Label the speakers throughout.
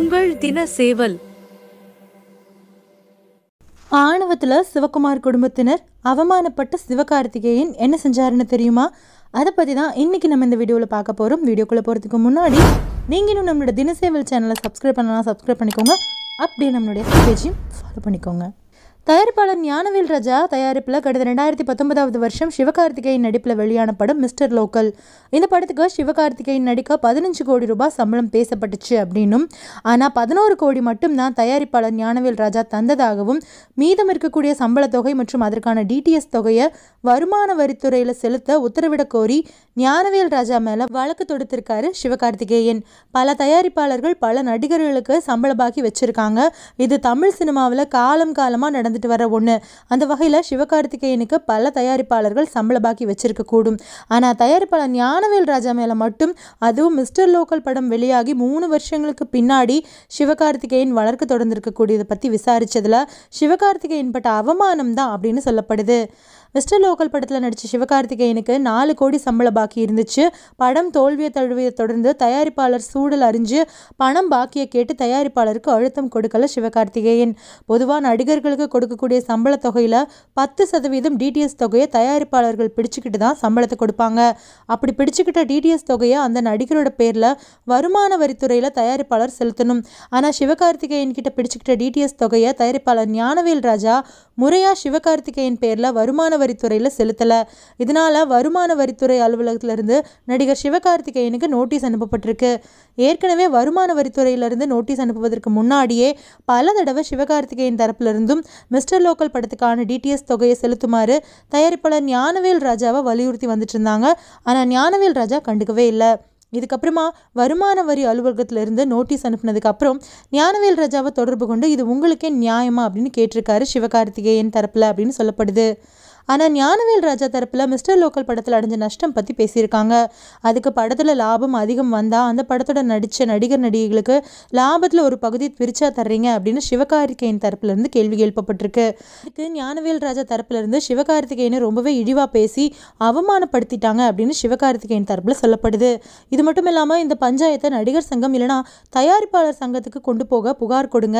Speaker 1: உங்கள் தின சேவல் ஆணவத்துல சிவகுமார் குடும்பத்தினர் அவமானப்பட்ட சிவகார்த்திகேயன் என்ன செஞ்சாருன்னு தெரியுமா அதை பற்றி தான் இன்றைக்கி நம்ம இந்த வீடியோவில் பார்க்க போகிறோம் வீடியோக்குள்ளே போகிறதுக்கு முன்னாடி நீங்களும் நம்மளோட தினசேவல் சேனலை சப்ஸ்கிரைப் பண்ணலாம் சப்ஸ்கிரைப் பண்ணிக்கோங்க அப்படியே நம்மளுடைய பேஜையும் ஃபாலோ பண்ணிக்கோங்க தயாரிப்பாளர் ஞானவேல் ராஜா தயாரிப்பில் கடந்த ரெண்டாயிரத்தி பத்தொன்பதாவது வருஷம் சிவகார்த்திகேயன் நடிப்பில் வெளியான படம் மிஸ்டர் லோக்கல் இந்த படத்துக்கு சிவகார்த்திகேயன் நடிக்க பதினஞ்சு கோடி ரூபாய் சம்பளம் பேசப்பட்டுச்சு அப்படின்னும் ஆனால் பதினோரு கோடி மட்டும் தான் தயாரிப்பாளர் ஞானவேல் ராஜா தந்ததாகவும் மீதம் இருக்கக்கூடிய சம்பள தொகை மற்றும் அதற்கான டிடிஎஸ் தொகையை வருமான வரித்துறையில் செலுத்த உத்தரவிடக் கோரி ஞானவேல் ராஜா மேலே வழக்கு தொடுத்திருக்காரு சிவகார்த்திகேயன் பல தயாரிப்பாளர்கள் பல நடிகர்களுக்கு சம்பளம் பாக்கி வச்சிருக்காங்க இது தமிழ் சினிமாவில் காலம் காலமாக நடந்த நடந்துட்டு வர ஒன்று அந்த வகையில் சிவகார்த்திகேயனுக்கு பல தயாரிப்பாளர்கள் சம்பள பாக்கி வச்சிருக்க கூடும் ஆனால் தயாரிப்பாளர் ஞானவேல் ராஜா மேலே மட்டும் அதுவும் மிஸ்டர் லோக்கல் படம் வெளியாகி மூணு வருஷங்களுக்கு பின்னாடி சிவகார்த்திகேயன் வளர்க்க தொடர்ந்துருக்கக்கூடியதை பற்றி விசாரித்ததில் சிவகார்த்திகேயன் பட்ட அவமானம் தான் அப்படின்னு சொல்லப்படுது மிஸ்டர் லோக்கல் படத்தில் நடித்த சிவகார்த்திகேயனுக்கு நாலு கோடி சம்பள பாக்கி இருந்துச்சு படம் தோல்வியை தழுவியை தொடர்ந்து தயாரிப்பாளர் சூடல் அறிஞ்சு பணம் பாக்கியை கேட்டு தயாரிப்பாளருக்கு அழுத்தம் கொடுக்கல சிவகார்த்திகேயன் பொதுவாக நடிகர்களுக்கு கொடுக்கக்கூடிய சம்பள தொகையில் பத்து சதவீதம் டிடிஎஸ் தொகையை தயாரிப்பாளர்கள் பிடிச்சிக்கிட்டு தான் சம்பளத்தை கொடுப்பாங்க அப்படி பிடிச்சுக்கிட்ட டிடிஎஸ் தொகையை அந்த நடிகரோட பேரில் வருமான வரித்துறையில் தயாரிப்பாளர் செலுத்தணும் ஆனால் சிவகார்த்திகேயன் கிட்ட பிடிச்சிக்கிட்ட டிடிஎஸ் தொகையை தயாரிப்பாளர் ஞானவேல் ராஜா முறையாக சிவகார்த்திகேயன் பேரில் வருமான வரித்துறையில் செலுத்தலை இதனால் வருமான வரித்துறை அலுவலகத்திலிருந்து நடிகர் சிவகார்த்திகேயனுக்கு நோட்டீஸ் அனுப்பப்பட்டிருக்கு ஏற்கனவே வருமான வரித்துறையிலிருந்து நோட்டீஸ் அனுப்புவதற்கு முன்னாடியே பல தடவை சிவகார்த்திகேயன் தரப்பிலிருந்தும் மிஸ்டர் லோக்கல் படத்துக்கான டிடிஎஸ் தொகையை செலுத்துமாறு தயாரிப்பாளர் ஞானவேல் ராஜாவை வலியுறுத்தி வந்துட்டு இருந்தாங்க ஆனால் ஞானவேல் ராஜா கண்டுக்கவே இல்லை இதுக்கப்புறமா வருமான வரி அலுவலகத்திலிருந்து நோட்டீஸ் அனுப்புனதுக்கப்புறம் ஞானவேல் ராஜாவை தொடர்பு கொண்டு இது உங்களுக்கே நியாயமா அப்படின்னு கேட்டிருக்காரு சிவகார்த்திகேயன் தரப்பில் அப்படின்னு சொல்லப்படுது ஆனால் ஞானவேல் ராஜா தரப்பில் மிஸ்டர் லோக்கல் படத்தில் அடைஞ்ச நஷ்டம் பற்றி பேசியிருக்காங்க அதுக்கு படத்தில் லாபம் அதிகம் வந்தால் அந்த படத்தோட நடித்த நடிகர் நடிகைகளுக்கு லாபத்தில் ஒரு பகுதி பிரிச்சா தர்றீங்க அப்படின்னு சிவகார்த்திகேயன் தரப்புலேருந்து கேள்வி எழுப்பப்பட்டிருக்கு இதுக்கு ஞானவேல் ராஜா தரப்புலேருந்து சிவகார்த்திகேயனை ரொம்பவே இழிவாக பேசி அவமானப்படுத்திட்டாங்க அப்படின்னு சிவகார்த்திகேயன் தரப்பில் சொல்லப்படுது இது மட்டும் இல்லாமல் இந்த பஞ்சாயத்தை நடிகர் சங்கம் இல்லைனா தயாரிப்பாளர் சங்கத்துக்கு கொண்டு போக புகார் கொடுங்க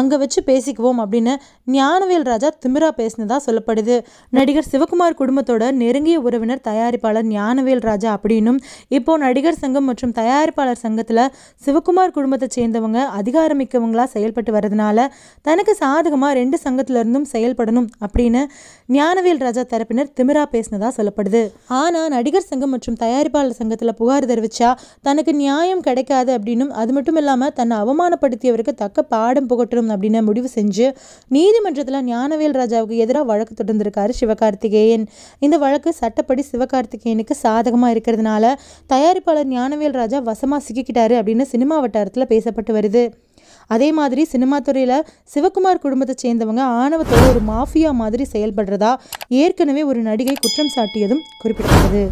Speaker 1: அங்கே வச்சு பேசிக்குவோம் அப்படின்னு ஞானவேல் ராஜா திமிரா பேசினதாக சொல்லப்படுது நடி நடிகர் சிவகுமார் குடும்பத்தோட நெருங்கிய உறவினர் தயாரிப்பாளர் ஞானவேல் ராஜா அப்படின்னும் இப்போ நடிகர் சங்கம் மற்றும் தயாரிப்பாளர் சங்கத்தில் சிவகுமார் குடும்பத்தை சேர்ந்தவங்க அதிகாரமிக்கவங்களா செயல்பட்டு வரதுனால தனக்கு சாதகமாக ரெண்டு சங்கத்திலிருந்தும் செயல்படணும் அப்படின்னு ஞானவேல் ராஜா தரப்பினர் திமிரா பேசினதா சொல்லப்படுது ஆனால் நடிகர் சங்கம் மற்றும் தயாரிப்பாளர் சங்கத்தில் புகார் தெரிவிச்சா தனக்கு நியாயம் கிடைக்காது அப்படின்னும் அது மட்டும் இல்லாமல் தன்னை அவமானப்படுத்தியவருக்கு தக்க பாடம் புகட்டணும் அப்படின்னு முடிவு செஞ்சு நீதிமன்றத்தில் ஞானவேல் ராஜாவுக்கு எதிராக வழக்கு தொடர்ந்திருக்காரு சிவகாமி சிவகார்த்திகேயன் இந்த வழக்கு சட்டப்படி சிவகார்த்திகேயனுக்கு சாதகமாக இருக்கிறதுனால தயாரிப்பாளர் ஞானவேல் ராஜா வசமாக சிக்கிக்கிட்டாரு அப்படின்னு சினிமா வட்டாரத்தில் பேசப்பட்டு வருது அதே மாதிரி சினிமா துறையில் சிவகுமார் குடும்பத்தை சேர்ந்தவங்க ஆணவத்தோடு ஒரு மாஃபியா மாதிரி செயல்படுறதா ஏற்கனவே ஒரு நடிகை குற்றம் சாட்டியதும் குறிப்பிடப்பட்டது